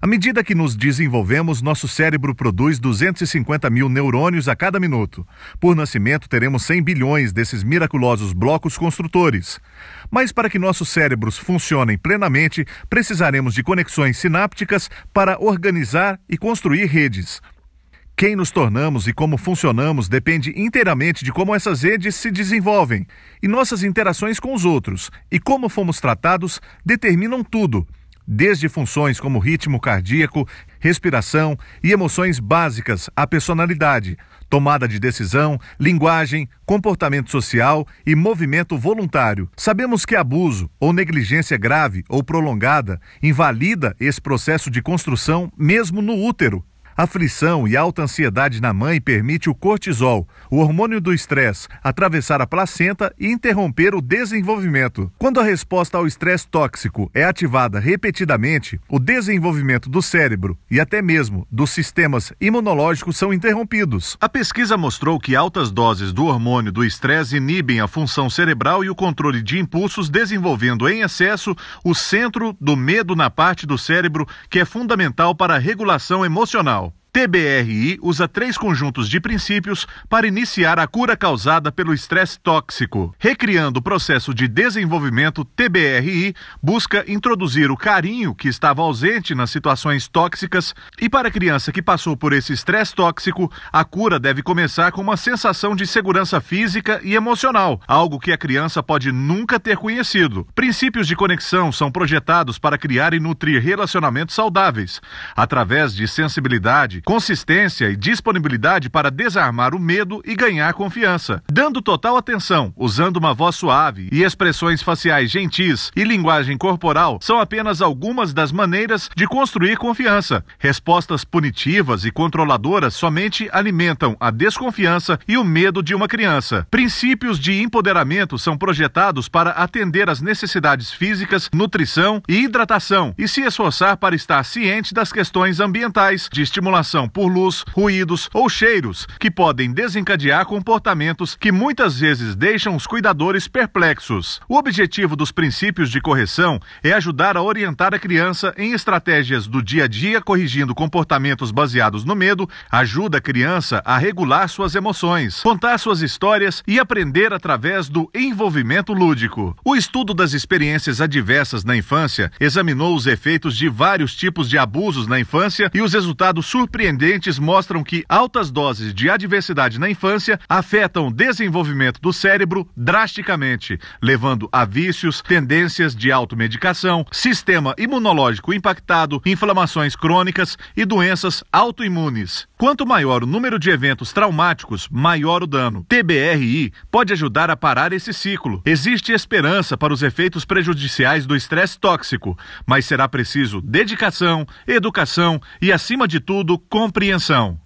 À medida que nos desenvolvemos, nosso cérebro produz 250 mil neurônios a cada minuto. Por nascimento, teremos 100 bilhões desses miraculosos blocos construtores. Mas para que nossos cérebros funcionem plenamente, precisaremos de conexões sinápticas para organizar e construir redes. Quem nos tornamos e como funcionamos depende inteiramente de como essas redes se desenvolvem, e nossas interações com os outros e como fomos tratados determinam tudo desde funções como ritmo cardíaco, respiração e emoções básicas à personalidade, tomada de decisão, linguagem, comportamento social e movimento voluntário. Sabemos que abuso ou negligência grave ou prolongada invalida esse processo de construção mesmo no útero Aflição e alta ansiedade na mãe permite o cortisol, o hormônio do estresse, atravessar a placenta e interromper o desenvolvimento. Quando a resposta ao estresse tóxico é ativada repetidamente, o desenvolvimento do cérebro e até mesmo dos sistemas imunológicos são interrompidos. A pesquisa mostrou que altas doses do hormônio do estresse inibem a função cerebral e o controle de impulsos, desenvolvendo em excesso o centro do medo na parte do cérebro que é fundamental para a regulação emocional. TBRI usa três conjuntos de princípios para iniciar a cura causada pelo estresse tóxico. Recriando o processo de desenvolvimento, TBRI busca introduzir o carinho que estava ausente nas situações tóxicas e para a criança que passou por esse estresse tóxico, a cura deve começar com uma sensação de segurança física e emocional, algo que a criança pode nunca ter conhecido. Princípios de conexão são projetados para criar e nutrir relacionamentos saudáveis através de sensibilidade consistência e disponibilidade para desarmar o medo e ganhar confiança, dando total atenção, usando uma voz suave e expressões faciais gentis e linguagem corporal são apenas algumas das maneiras de construir confiança. Respostas punitivas e controladoras somente alimentam a desconfiança e o medo de uma criança. Princípios de empoderamento são projetados para atender às necessidades físicas, nutrição e hidratação e se esforçar para estar ciente das questões ambientais de estimulação por luz, ruídos ou cheiros, que podem desencadear comportamentos que muitas vezes deixam os cuidadores perplexos. O objetivo dos princípios de correção é ajudar a orientar a criança em estratégias do dia a dia, corrigindo comportamentos baseados no medo, ajuda a criança a regular suas emoções, contar suas histórias e aprender através do envolvimento lúdico. O estudo das experiências adversas na infância examinou os efeitos de vários tipos de abusos na infância e os resultados surpreendentes surpreendentes mostram que altas doses de adversidade na infância afetam o desenvolvimento do cérebro drasticamente, levando a vícios, tendências de automedicação, sistema imunológico impactado, inflamações crônicas e doenças autoimunes. Quanto maior o número de eventos traumáticos, maior o dano. TBRI pode ajudar a parar esse ciclo. Existe esperança para os efeitos prejudiciais do estresse tóxico, mas será preciso dedicação, educação e, acima de tudo, compreensão.